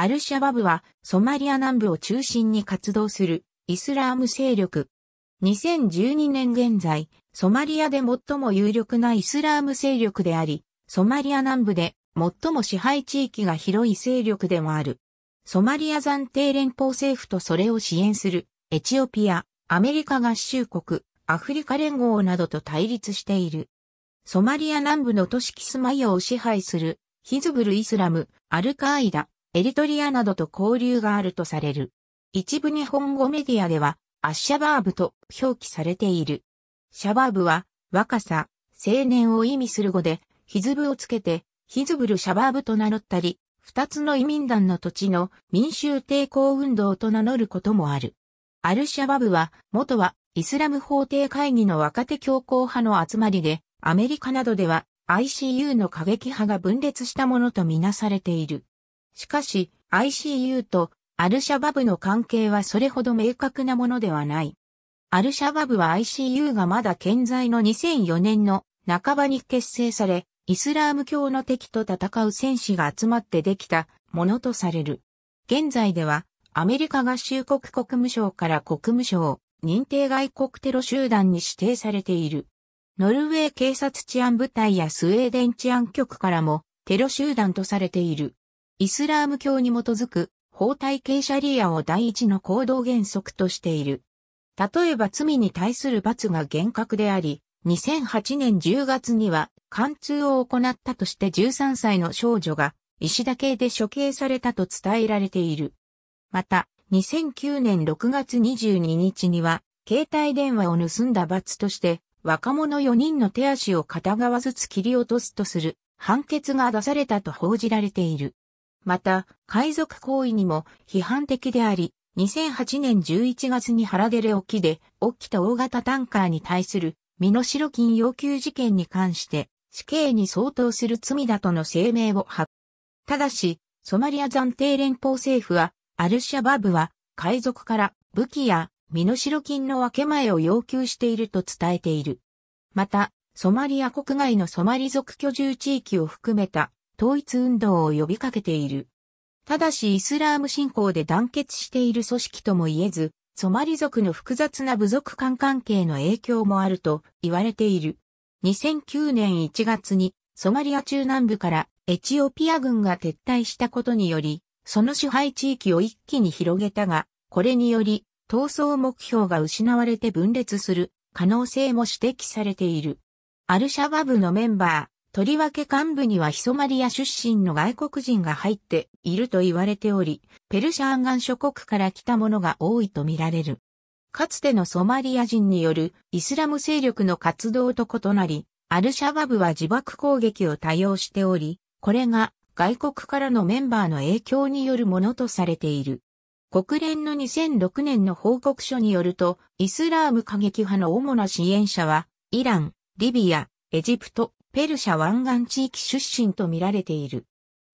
アルシャバブはソマリア南部を中心に活動するイスラーム勢力。2012年現在、ソマリアで最も有力なイスラーム勢力であり、ソマリア南部で最も支配地域が広い勢力でもある。ソマリア暫定連邦政府とそれを支援するエチオピア、アメリカ合衆国、アフリカ連合などと対立している。ソマリア南部の都市キスマイアを支配するヒズブル・イスラム、アルカーイダ、エリトリアなどと交流があるとされる。一部日本語メディアでは、アッシャバーブと表記されている。シャバーブは、若さ、青年を意味する語で、ヒズブをつけて、ヒズブルシャバーブと名乗ったり、二つの移民団の土地の民衆抵抗運動と名乗ることもある。アルシャバブは、元はイスラム法廷会議の若手強硬派の集まりで、アメリカなどでは ICU の過激派が分裂したものとみなされている。しかし、ICU とアルシャバブの関係はそれほど明確なものではない。アルシャバブは ICU がまだ健在の2004年の半ばに結成され、イスラーム教の敵と戦う戦士が集まってできたものとされる。現在では、アメリカ合衆国国務省から国務省、認定外国テロ集団に指定されている。ノルウェー警察治安部隊やスウェーデン治安局からもテロ集団とされている。イスラーム教に基づく法体系シャリアを第一の行動原則としている。例えば罪に対する罰が厳格であり、2008年10月には貫通を行ったとして13歳の少女が石田系で処刑されたと伝えられている。また、2009年6月22日には、携帯電話を盗んだ罰として、若者4人の手足を片側ずつ切り落とすとする判決が出されたと報じられている。また、海賊行為にも批判的であり、2008年11月に原出レ沖で起きた大型タンカーに対する身代金要求事件に関して死刑に相当する罪だとの声明を発。ただし、ソマリア暫定連邦政府は、アルシャバブは海賊から武器や身代金の分け前を要求していると伝えている。また、ソマリア国外のソマリ族居住地域を含めた統一運動を呼びかけている。ただしイスラーム信仰で団結している組織とも言えず、ソマリ族の複雑な部族間関係の影響もあると言われている。2009年1月にソマリア中南部からエチオピア軍が撤退したことにより、その支配地域を一気に広げたが、これにより闘争目標が失われて分裂する可能性も指摘されている。アルシャバブのメンバー、とりわけ幹部にはヒソマリア出身の外国人が入っていると言われており、ペルシャアンガン諸国から来たものが多いとみられる。かつてのソマリア人によるイスラム勢力の活動と異なり、アルシャバブは自爆攻撃を多用しており、これが外国からのメンバーの影響によるものとされている。国連の2006年の報告書によると、イスラーム過激派の主な支援者は、イラン、リビア、エジプト、ペルシャ湾岸地域出身と見られている。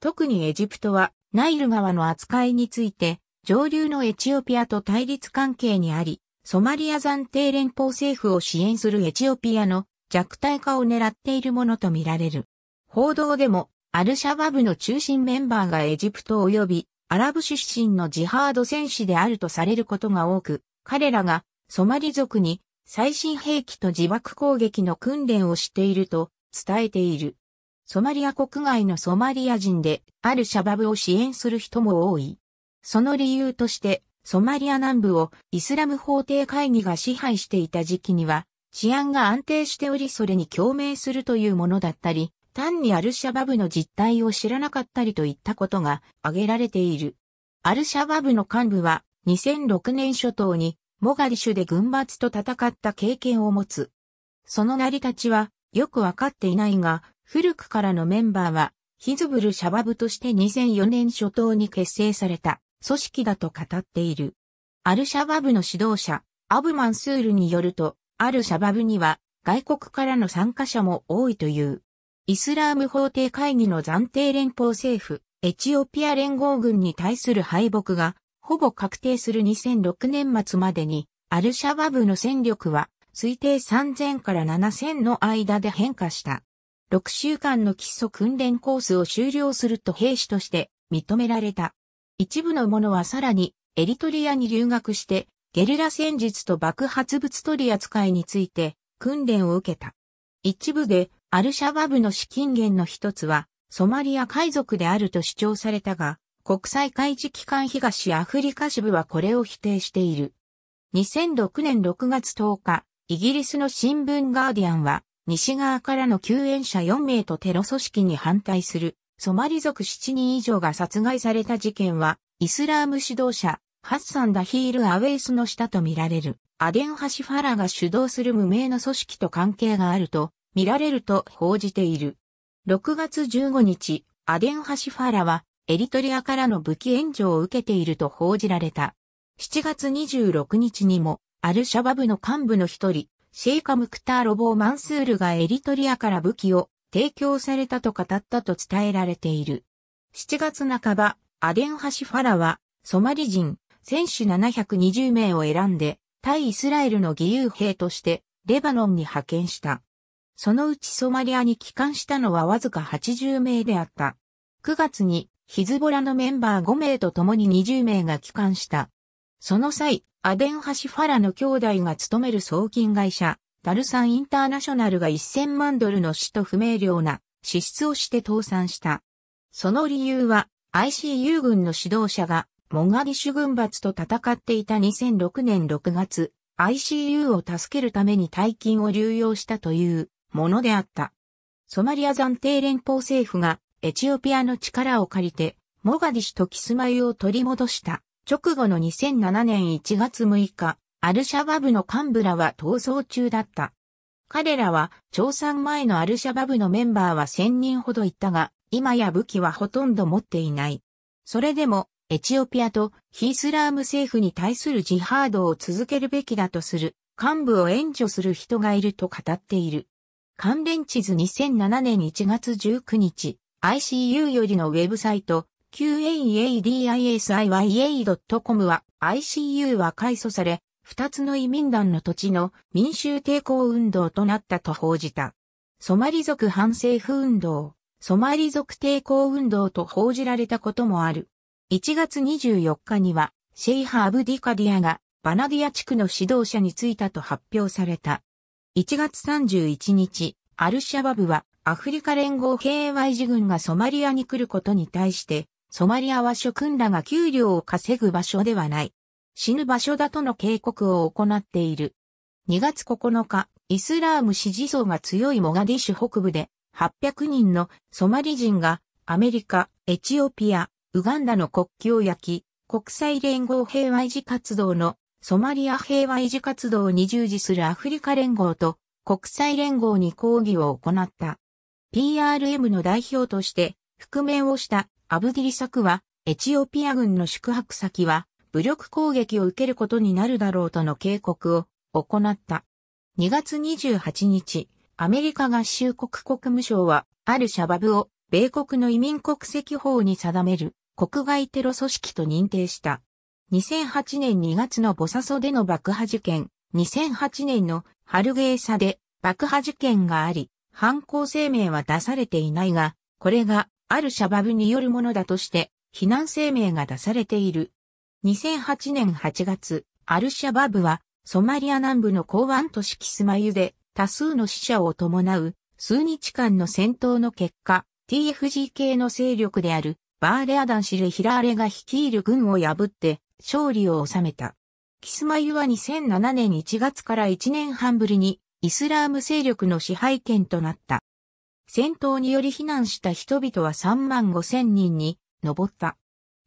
特にエジプトはナイル川の扱いについて上流のエチオピアと対立関係にあり、ソマリア暫定連邦政府を支援するエチオピアの弱体化を狙っているものとみられる。報道でも、アルシャバブの中心メンバーがエジプト及びアラブ出身のジハード戦士であるとされることが多く、彼らがソマリ族に最新兵器と自爆攻撃の訓練をしていると伝えている。ソマリア国外のソマリア人で、アルシャバブを支援する人も多い。その理由として、ソマリア南部をイスラム法廷会議が支配していた時期には、治安が安定しておりそれに共鳴するというものだったり、単にアルシャバブの実態を知らなかったりといったことが挙げられている。アルシャバブの幹部は2006年初頭にモガディシュで軍閥と戦った経験を持つ。その成り立ちはよくわかっていないが、古くからのメンバーは、ヒズブル・シャバブとして2004年初頭に結成された組織だと語っている。アル・シャバブの指導者、アブ・マンスールによると、アル・シャバブには外国からの参加者も多いという。イスラーム法廷会議の暫定連邦政府、エチオピア連合軍に対する敗北が、ほぼ確定する2006年末までに、アル・シャバブの戦力は推定3000から7000の間で変化した。6週間の基礎訓練コースを終了すると兵士として認められた。一部の者はさらにエリトリアに留学してゲリラ戦術と爆発物取り扱いについて訓練を受けた。一部でアルシャバブの資金源の一つはソマリア海賊であると主張されたが、国際海事機関東アフリカ支部はこれを否定している。2006年6月10日、イギリスの新聞ガーディアンは、西側からの救援者4名とテロ組織に反対する、ソマリ族7人以上が殺害された事件は、イスラーム指導者、ハッサン・ダヒール・アウェイスの下とみられる、アデン・ハシファラが主導する無名の組織と関係があると、見られると報じている。6月15日、アデン・ハシファラは、エリトリアからの武器援助を受けていると報じられた。7月26日にも、アルシャバブの幹部の一人、シェイカ・ムクター・ロボー・マンスールがエリトリアから武器を提供されたと語ったと伝えられている。7月半ば、アデン・ハシファラは、ソマリ人、選手720名を選んで、対イスラエルの義勇兵として、レバノンに派遣した。そのうちソマリアに帰還したのはわずか80名であった。9月に、ヒズボラのメンバー5名と共に20名が帰還した。その際、アデン・ハシファラの兄弟が勤める送金会社、ダルサン・インターナショナルが1000万ドルの使途不明瞭な支出をして倒産した。その理由は、ICU 軍の指導者が、モガディシュ軍閥と戦っていた2006年6月、ICU を助けるために大金を流用したというものであった。ソマリア暫定連邦政府がエチオピアの力を借りて、モガディシュとキスマイを取り戻した直後の2007年1月6日、アルシャバブの幹部らは逃走中だった。彼らは、調査前のアルシャバブのメンバーは1000人ほどいたが、今や武器はほとんど持っていない。それでも、エチオピアとヒースラーム政府に対するジハードを続けるべきだとする幹部を援助する人がいると語っている。関連地図2007年1月19日、ICU よりのウェブサイト QAADISIYA.com は ICU は改組され、二つの移民団の土地の民衆抵抗運動となったと報じた。ソマリ族反政府運動、ソマリ族抵抗運動と報じられたこともある。1月24日には、シェイハ・アブディカディアがバナディア地区の指導者に就いたと発表された。1月31日、アルシャバブはアフリカ連合 k y 事軍がソマリアに来ることに対して、ソマリアは諸君らが給料を稼ぐ場所ではない。死ぬ場所だとの警告を行っている。2月9日、イスラーム支持層が強いモガディシュ北部で800人のソマリ人がアメリカ、エチオピア、ウガンダの国旗を焼き、国際連合平和維持活動のソマリア平和維持活動に従事するアフリカ連合と国際連合に抗議を行った。PRM の代表として覆面をしたアブディリ作は、エチオピア軍の宿泊先は、武力攻撃を受けることになるだろうとの警告を行った。2月28日、アメリカ合衆国国務省は、あるシャバブを米国の移民国籍法に定める国外テロ組織と認定した。2008年2月のボサソでの爆破事件、2008年のハルゲーサで爆破事件があり、犯行声明は出されていないが、これがあるシャバブによるものだとして、避難声明が出されている。2008年8月、アルシャバブは、ソマリア南部の港湾都市キスマユで、多数の死者を伴う、数日間の戦闘の結果、TFG 系の勢力である、バーレアダンシル・ヒラーレが率いる軍を破って、勝利を収めた。キスマユは2007年1月から1年半ぶりに、イスラーム勢力の支配権となった。戦闘により避難した人々は3万5千人に上った。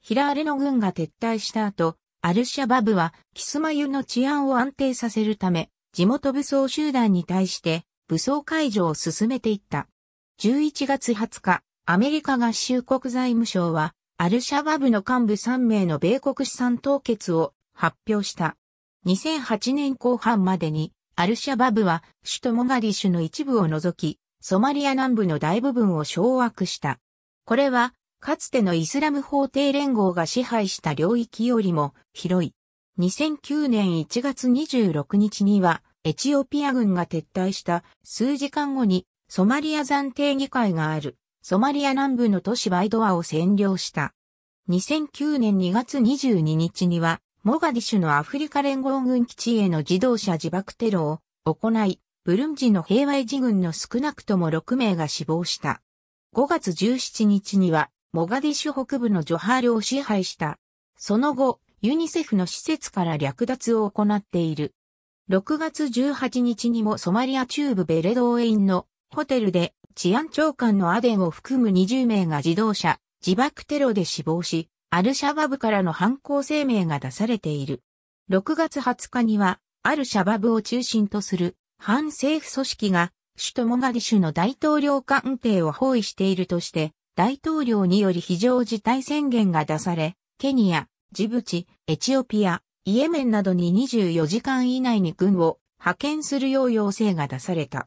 ヒラーレの軍が撤退した後、アルシャバブはキスマユの治安を安定させるため、地元武装集団に対して武装解除を進めていった。11月20日、アメリカ合衆国財務省は、アルシャバブの幹部3名の米国資産凍結を発表した。2008年後半までに、アルシャバブは首都モガディシュの一部を除き、ソマリア南部の大部分を掌握した。これは、かつてのイスラム法廷連合が支配した領域よりも広い。2009年1月26日には、エチオピア軍が撤退した数時間後に、ソマリア暫定議会がある、ソマリア南部の都市バイドアを占領した。2009年2月22日には、モガディシュのアフリカ連合軍基地への自動車自爆テロを行い、ブルンジの平和維持軍の少なくとも6名が死亡した。5月17日には、モガディシュ北部のジョハールを支配した。その後、ユニセフの施設から略奪を行っている。6月18日にもソマリア中部ベレドーエインのホテルで治安長官のアデンを含む20名が自動車、自爆テロで死亡し、アルシャバブからの犯行声明が出されている。6月20日には、アルシャバブを中心とする反政府組織が首都モガディシュの大統領官邸を包囲しているとして、大統領により非常事態宣言が出され、ケニア、ジブチ、エチオピア、イエメンなどに24時間以内に軍を派遣するよう要請が出された。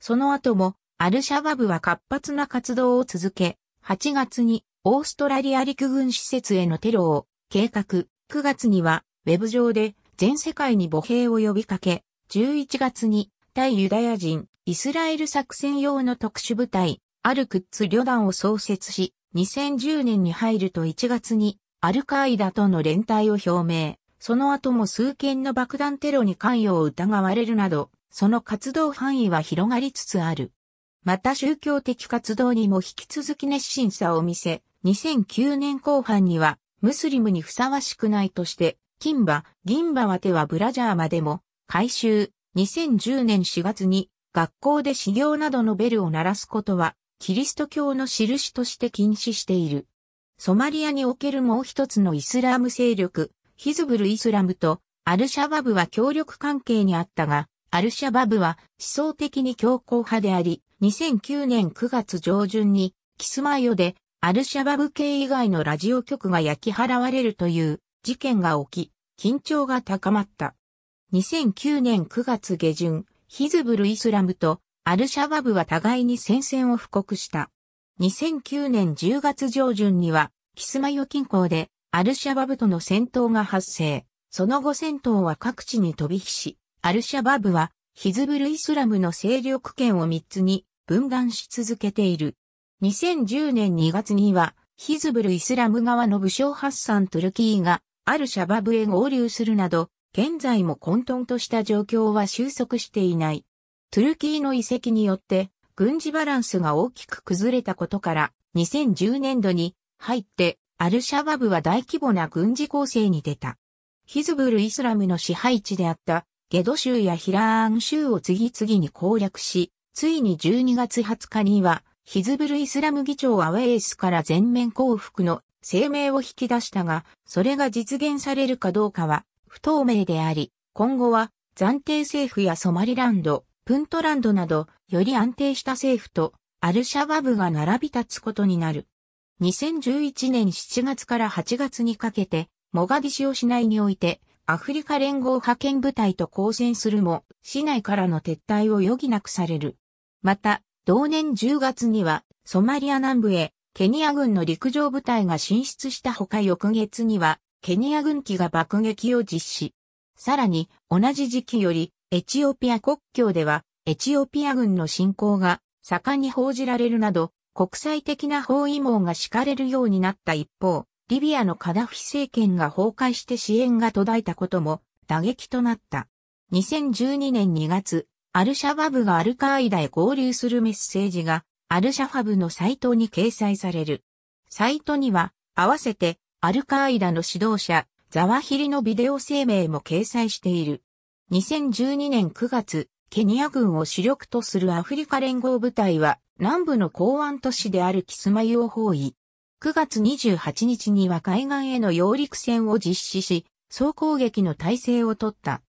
その後も、アルシャバブは活発な活動を続け、8月にオーストラリア陸軍施設へのテロを計画、9月にはウェブ上で全世界に母兵を呼びかけ、11月に対ユダヤ人、イスラエル作戦用の特殊部隊、アルクッツ旅団を創設し、2010年に入ると1月にアルカイダとの連帯を表明、その後も数件の爆弾テロに関与を疑われるなど、その活動範囲は広がりつつある。また宗教的活動にも引き続き熱心さを見せ、2009年後半には、ムスリムにふさわしくないとして、金馬、銀馬は手はブラジャーまでも、改修、2010年4月に学校で修行などのベルを鳴らすことは、キリスト教の印として禁止している。ソマリアにおけるもう一つのイスラム勢力、ヒズブル・イスラムとアルシャバブは協力関係にあったが、アルシャバブは思想的に強硬派であり、2009年9月上旬にキスマイオでアルシャバブ系以外のラジオ局が焼き払われるという事件が起き、緊張が高まった。2009年9月下旬、ヒズブル・イスラムとアルシャバブは互いに戦線を布告した。2009年10月上旬には、キスマヨ近郊でアルシャバブとの戦闘が発生。その後戦闘は各地に飛び火し、アルシャバブはヒズブル・イスラムの勢力圏を3つに分断し続けている。2010年2月には、ヒズブル・イスラム側の武将ハッサン・トゥルキーがアルシャバブへ合流するなど、現在も混沌とした状況は収束していない。トゥルキーの遺跡によって軍事バランスが大きく崩れたことから2010年度に入ってアルシャバブは大規模な軍事攻勢に出た。ヒズブルイスラムの支配地であったゲド州やヒラーン州を次々に攻略し、ついに12月20日にはヒズブルイスラム議長アウェイスから全面降伏の声明を引き出したが、それが実現されるかどうかは不透明であり、今後は暫定政府やソマリランド、プントランドなど、より安定した政府とアルシャバブが並び立つことになる。2011年7月から8月にかけて、モガディシオ市内において、アフリカ連合派遣部隊と交戦するも、市内からの撤退を余儀なくされる。また、同年10月には、ソマリア南部へ、ケニア軍の陸上部隊が進出したほか翌月には、ケニア軍機が爆撃を実施。さらに、同じ時期より、エチオピア国境では、エチオピア軍の侵攻が盛んに報じられるなど、国際的な包囲網が敷かれるようになった一方、リビアのカダフィ政権が崩壊して支援が途絶えたことも打撃となった。2012年2月、アルシャバブがアルカーイダへ合流するメッセージが、アルシャファブのサイトに掲載される。サイトには、合わせてアルカーイダの指導者、ザワヒリのビデオ声明も掲載している。2012年9月、ケニア軍を主力とするアフリカ連合部隊は、南部の港湾都市であるキスマユを包囲。9月28日には海岸への揚陸戦を実施し、総攻撃の体制をとった。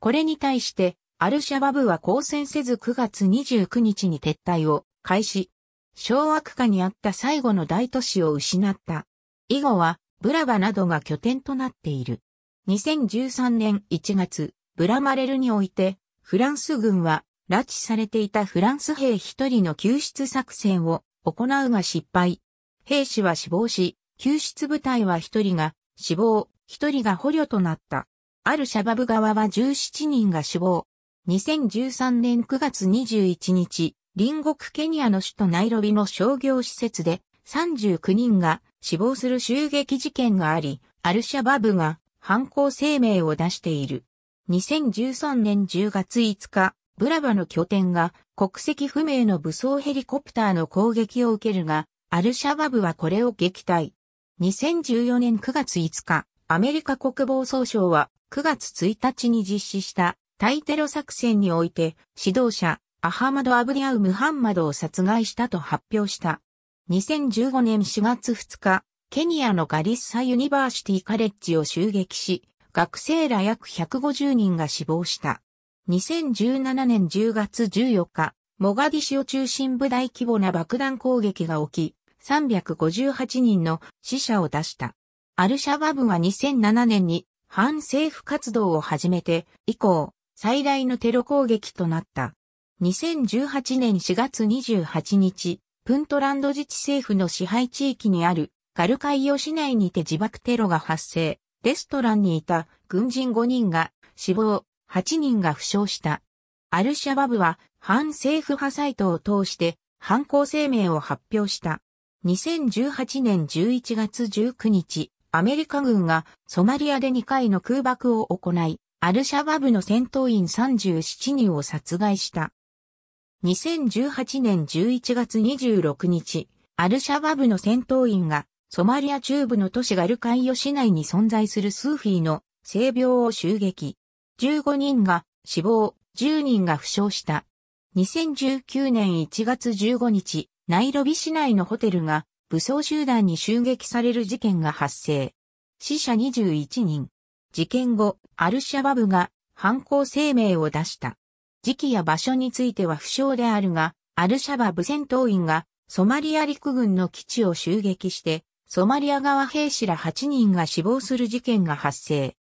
これに対して、アルシャバブは交戦せず9月29日に撤退を開始。掌握下にあった最後の大都市を失った。以後はブラバなどが拠点となっている。2013年1月、ブラマレルにおいて、フランス軍は拉致されていたフランス兵一人の救出作戦を行うが失敗。兵士は死亡し、救出部隊は一人が死亡、一人が捕虜となった。あるシャバブ側は17人が死亡。2013年9月21日、隣国ケニアの首都ナイロビの商業施設で39人が死亡する襲撃事件があり、アルシャバブが犯行声明を出している。2013年10月5日、ブラバの拠点が国籍不明の武装ヘリコプターの攻撃を受けるが、アルシャバブはこれを撃退。2014年9月5日、アメリカ国防総省は9月1日に実施した対テロ作戦において指導者アハマド・アブディアウ・ムハンマドを殺害したと発表した。2015年4月2日、ケニアのガリッサ・ユニバーシティ・カレッジを襲撃し、学生ら約150人が死亡した。2017年10月14日、モガディシオ中心部大規模な爆弾攻撃が起き、358人の死者を出した。アルシャバブは2007年に反政府活動を始めて以降、最大のテロ攻撃となった。2018年4月28日、プントランド自治政府の支配地域にあるガルカイオ市内にて自爆テロが発生、レストランにいた軍人5人が死亡、8人が負傷した。アルシャバブは反政府派サイトを通して犯行声明を発表した。2018年11月19日、アメリカ軍がソマリアで2回の空爆を行い、アルシャバブの戦闘員37人を殺害した。2018年11月26日、アルシャバブの戦闘員が、ソマリア中部の都市ガルカイヨ市内に存在するスーフィーの性病を襲撃。15人が死亡、10人が負傷した。2019年1月15日、ナイロビ市内のホテルが武装集団に襲撃される事件が発生。死者21人。事件後、アルシャバブが犯行声明を出した。時期や場所については不詳であるが、アルシャバブ戦闘員がソマリア陸軍の基地を襲撃して、ソマリア側兵士ら8人が死亡する事件が発生。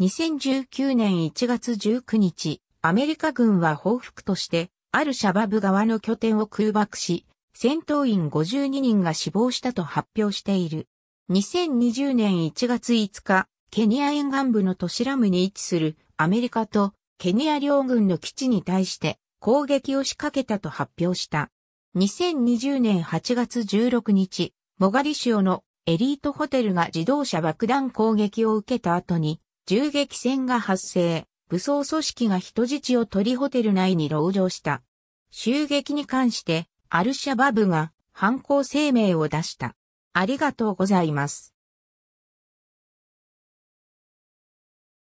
2019年1月19日、アメリカ軍は報復として、アルシャバブ側の拠点を空爆し、戦闘員52人が死亡したと発表している。2020年1月5日、ケニア沿岸部のトシラムに位置するアメリカとケニア両軍の基地に対して攻撃を仕掛けたと発表した。2020年8月16日、モガリシオのエリートホテルが自動車爆弾攻撃を受けた後に、銃撃戦が発生、武装組織が人質を取りホテル内に籠城した。襲撃に関して、アルシャバブが犯行声明を出した。ありがとうございます。